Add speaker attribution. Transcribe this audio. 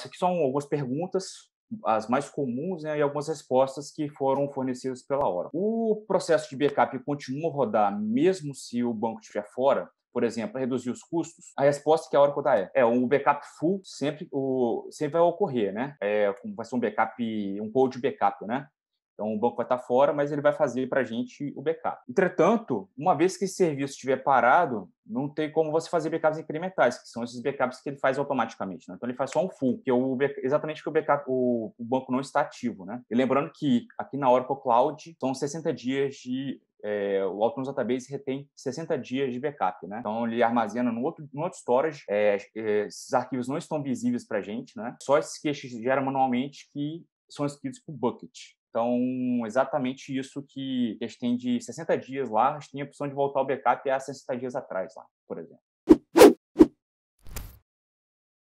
Speaker 1: isso aqui são algumas perguntas as mais comuns né, e algumas respostas que foram fornecidas pela hora. O processo de backup continua a rodar mesmo se o banco estiver fora? Por exemplo, reduzir os custos? A resposta que a Oracle dá é, é o backup full sempre, o, sempre vai ocorrer, né? É, vai ser um backup, um cold backup, né? Então, o banco vai estar fora, mas ele vai fazer para a gente o backup.
Speaker 2: Entretanto,
Speaker 1: uma vez que esse serviço estiver parado, não tem como você fazer backups incrementais, que são esses backups que ele faz automaticamente. Né? Então, ele faz só um full, que é o exatamente que o, backup, o, o banco não está ativo. Né? E lembrando que aqui na Oracle Cloud são 60 dias de é, o Autonomous Database retém 60 dias de backup, né? Então ele armazena no outro, no outro storage, é, é esses arquivos não estão visíveis para a gente, né? Só esses que a gente gera manualmente que são escritos por bucket. Então, exatamente isso que eles têm de 60 dias lá, eles têm a opção de voltar ao backup há 60 dias atrás lá, por exemplo.